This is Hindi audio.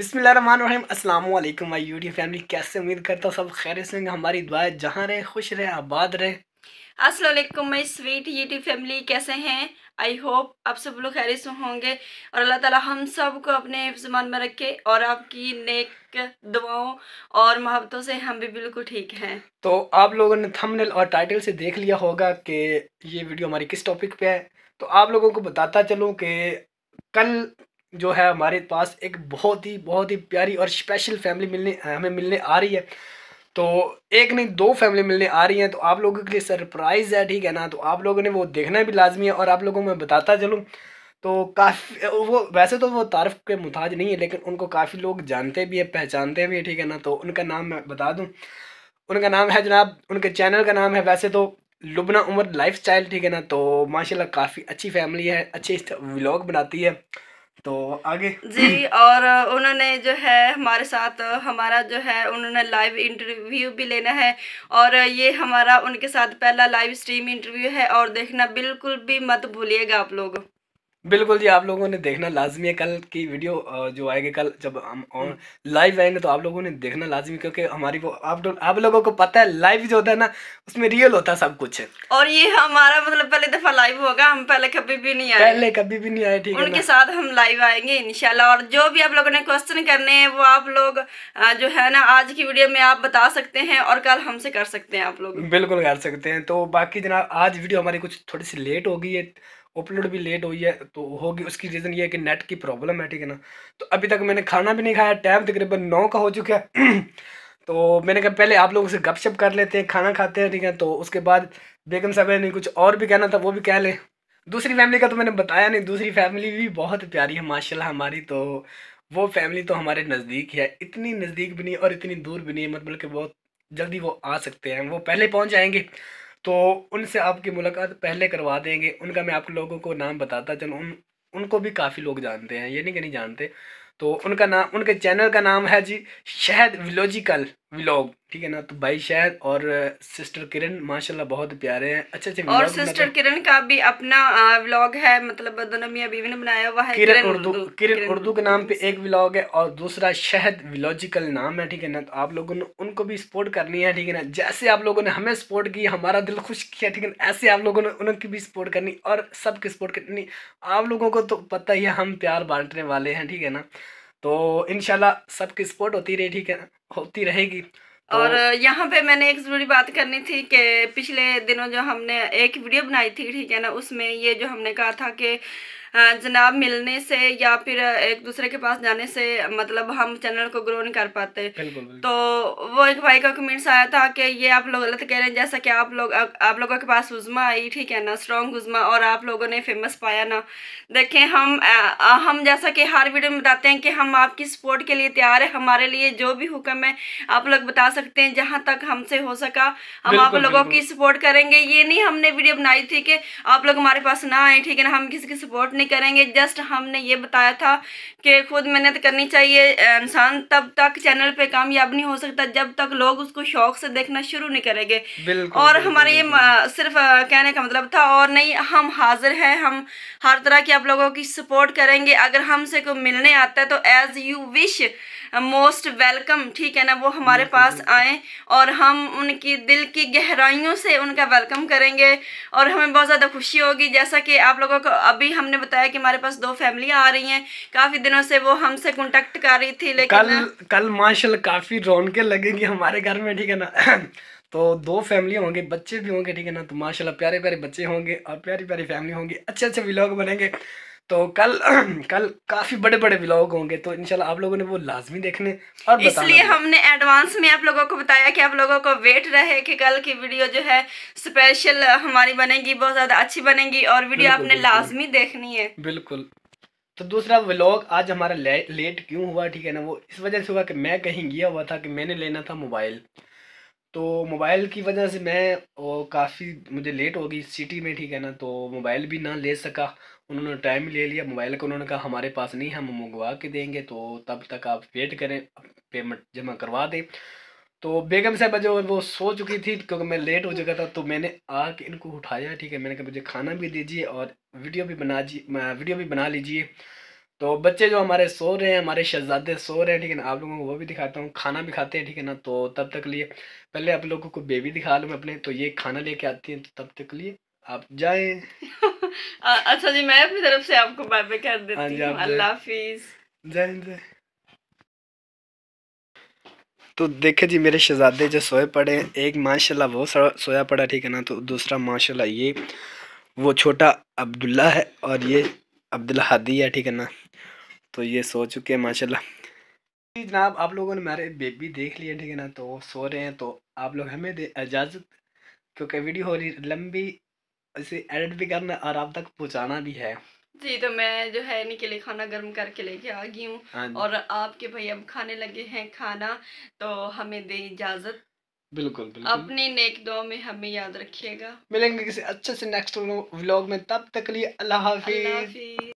बिसमीम अल्लाम माई यूट्यूब फैमिली कैसे उम्मीद करता हूँ सब खैर से होंगे हमारी दुआ जहाँ रहे खुश रहे आबाद रहे Aslam my sweet YouTube family कैसे हैं आई होप आप सब लोग खैर से होंगे और अल्लाह ताला हम सब को अपने जुबान में रखे और आपकी नेक दुआओं और मोहब्बतों से हम भी बिल्कुल ठीक हैं तो आप लोगों ने थंबनेल और टाइटल से देख लिया होगा कि ये वीडियो हमारी किस टॉपिक पे है तो आप लोगों को बताता चलूँ कि कल जो है हमारे पास एक बहुत ही बहुत ही प्यारी और स्पेशल फैमिली मिलने हमें मिलने आ रही है तो एक नहीं दो फैमिली मिलने आ रही हैं तो आप लोगों के लिए सरप्राइज़ है ठीक है ना तो आप लोगों ने वो देखना भी लाजमी है और आप लोगों को मैं बताता चलूँ तो काफ़ी वो वैसे तो वो तारफ़ के मुताज नहीं है लेकिन उनको काफ़ी लोग जानते भी हैं पहचानते भी हैं ठीक है ना तो उनका नाम मैं बता दूँ उनका नाम है जनाब उनके चैनल का नाम है वैसे तो लुबना उमर लाइफ ठीक है ना तो माशाला काफ़ी अच्छी फैमिली है अच्छे व्लॉग बनाती है तो आगे जी और उन्होंने जो है हमारे साथ हमारा जो है उन्होंने लाइव इंटरव्यू भी लेना है और ये हमारा उनके साथ पहला लाइव स्ट्रीम इंटरव्यू है और देखना बिल्कुल भी मत भूलिएगा आप लोग बिल्कुल जी आप लोगों ने देखना लाजमी है कल की वीडियो जो आएगी कल जब हम ऑन हम्म। लाइव आएंगे तो आप लोगों ने देखना लाजमी क्योंकि हमारी वो आप लोग- आप लोगों को पता है लाइव जो होता है ना उसमें रियल होता है सब कुछ और ये हमारा मतलब पहले दफा लाइव होगा हम पहले कभी भी नहीं आए पहले कभी भी नहीं आए ठीक है उनके साथ हम लाइव आएंगे इनशाला और जो भी आप लोगों ने क्वेश्चन करने हैं वो आप लोग जो है ना आज की वीडियो में आप बता सकते हैं और कल हमसे कर सकते हैं आप लोग बिल्कुल कर सकते हैं तो बाकी जना आज वीडियो हमारी कुछ थोड़ी सी लेट हो गई है अपलोड भी लेट हुई है तो होगी उसकी रीज़न ये है कि नेट की प्रॉब्लम है ठीक है ना तो अभी तक मैंने खाना भी नहीं खाया टाइम तकरीबन नौ का हो चुका है तो मैंने कहा पहले आप लोगों से गपशप कर लेते हैं खाना खाते हैं ठीक है तो उसके बाद बेगम साहब ने कुछ और भी कहना था वो भी कह लें दूसरी फैमिली का तो मैंने बताया नहीं दूसरी फैमिली भी बहुत प्यारी है माशाल्लाह हमारी तो वो फैमिली तो हमारे नज़दीक है इतनी नज़दीक भी नहीं और इतनी दूर भी नहीं मतलब कि बहुत जल्दी वो आ सकते हैं वो पहले पहुँच जाएंगे तो उनसे आपकी मुलाकात पहले करवा देंगे उनका मैं आप लोगों को नाम बताता चलूँ उन उनको भी काफ़ी लोग जानते हैं ये नहीं कि नहीं जानते तो उनका नाम उनके चैनल का नाम है जी शहद विलोजिकल व्लॉग ठीक है ना तो भाई शहद और सिस्टर किरण माशाल्लाह बहुत प्यारे हैं अच्छे अच्छे और सिस्टर किरण का भी अपना व्लॉग है मतलब दोनों मियां बीवी ने बनाया हुआ है किरण उर्दू किरण उर्दू के नाम पे एक व्लॉग है और दूसरा शहद विलोजिकल नाम है ठीक है ना तो आप लोगों ने उनको भी सपोर्ट करनी है ठीक है ना जैसे आप लोगों ने हमें सपोर्ट की हमारा दिल खुश किया ठीक है ना ऐसे आप लोगों ने उनकी भी सपोर्ट करनी और सबकी सपोर्ट करनी आप लोगों को तो पता ही है हम प्यार बांटने वाले हैं ठीक है ना तो इनशाला सबकी सपोर्ट होती रही ठीक है होती रहेगी तो और यहाँ पे मैंने एक ज़रूरी बात करनी थी कि पिछले दिनों जो हमने एक वीडियो बनाई थी ठीक है ना उसमें ये जो हमने कहा था कि जनाब मिलने से या फिर एक दूसरे के पास जाने से मतलब हम चैनल को ग्रो नहीं कर पाते तो वो एक भाई का कमेंट्स आया था कि ये आप लोग गलत कह रहे हैं जैसा कि आप लोग आप लोगों के पास उजमा आई ठीक है ना स्ट्रॉन्ग उजमा और आप लोगों ने फेमस पाया ना देखें हम आ, हम जैसा कि हर वीडियो में बताते हैं कि हम आपकी सपोर्ट के लिए तैयार है हमारे लिए जो भी हुक्म है आप लोग बता सकते हैं जहाँ तक हमसे हो सका हम आप लोगों की सपोर्ट करेंगे ये नहीं हमने वीडियो बनाई थी कि आप लोग हमारे पास ना आए ठीक है ना हम किसी की सपोर्ट नहीं करेंगे जस्ट हमने ये बताया था कि खुद मेहनत करनी चाहिए इंसान तब तक चैनल पे कामयाब नहीं हो सकता जब तक लोग उसको शौक से देखना शुरू नहीं करेंगे और हमारे ये सिर्फ कहने का मतलब था और नहीं हम हाजिर हैं हम हर तरह की आप लोगों की सपोर्ट करेंगे अगर हमसे कोई मिलने आता है तो as you wish most welcome ठीक है ना वो हमारे पास आए और हम उनकी दिल की गहराइयों से उनका वेलकम करेंगे और हमें बहुत ज़्यादा खुशी होगी जैसा कि आप लोगों को अभी हमने बताया कि हमारे पास दो फैमिली आ रही हैं काफ़ी दिनों से वो हमसे कॉन्टेक्ट कर रही थी लेकिन कल कल माशा काफ़ी रौनकें लगेंगी हमारे घर में ठीक है ना तो दो फैमिली होंगे बच्चे भी होंगे ठीक है ना तो माशाल्लाह प्यारे प्यारे बच्चे होंगे और प्यारी प्यारी फैमिली होंगी अच्छे अच्छे व्लॉग बनेंगे तो कल कल काफी बड़े बड़े ब्लॉग होंगे तो इनशाला आप लोगों ने वो लाजमी देखने और इसलिए हमने एडवांस में आप लोगों को बताया कि आप लोगों को वेट रहे कि कल की वीडियो जो है स्पेशल हमारी बनेगी बहुत ज्यादा अच्छी बनेगी और वीडियो आपने लाजमी देखनी है बिल्कुल तो दूसरा व्लॉग आज हमारा ले, लेट क्यों हुआ ठीक है ना वो इस वजह से हुआ कि मैं कहीं गया हुआ था कि मैंने लेना था मोबाइल तो मोबाइल की वजह से मैं और काफ़ी मुझे लेट हो गई सिटी में ठीक है ना तो मोबाइल भी ना ले सका उन्होंने टाइम ले लिया मोबाइल का उन्होंने कहा हमारे पास नहीं हम मंगवा के देंगे तो तब तक आप वेट करें पेमेंट जमा करवा दें तो बेगम साहब जो वो सो चुकी थी क्योंकि मैं लेट हो चुका था तो मैंने आके इनको उठाया ठीक है मैंने कहा मुझे खाना भी दीजिए और वीडियो भी बना जी वीडियो भी बना लीजिए तो बच्चे जो हमारे सो रहे हैं हमारे शहजादे सो रहे हैं ठीक है ना आप लोगों को वो भी दिखाता हूँ खाना भी खाते हैं ठीक है ना तो तब तक लिए पहले आप लोगों को बेबी दिखा लूँ अपने तो ये खाना लेके आती है तो तब तक लिए आप जाए अच्छा जी मैं अपनी तरफ से आपको बाय बाय कर देती हाँ हूँ अल्लाह हाफिज जय तो देखे जी मेरे शहजादे जो सोए पड़े हैं एक माशाल्लाह वो सोया पड़ा ठीक है ना तो दूसरा माशाल्लाह ये वो छोटा अब्दुल्ला है और ये अब्दुल हादी है ठीक है ना तो ये सो चुके हैं माशाल्लाह जनाब आप लोगों ने मेरे बेबी देख लिया ठीक है ना तो वो सो रहे हैं तो आप लोग हमें दे इजाज़त क्योंकि वीडियो हो रही लंबी इसे एडिट भी करना और आप तक पहुँचाना भी है जी तो मैं जो है निकले लिए खाना गर्म करके लेके आ गई हूँ हाँ और आपके भाई अब खाने लगे हैं खाना तो हमें दे इजाज़त बिल्कुल बिल्कुल अपनी नेक दुआ में हमें याद रखिएगा मिलेंगे किसी अच्छे से नेक्स्ट व्लॉग में तब तक लिए अल्लाह हाफिज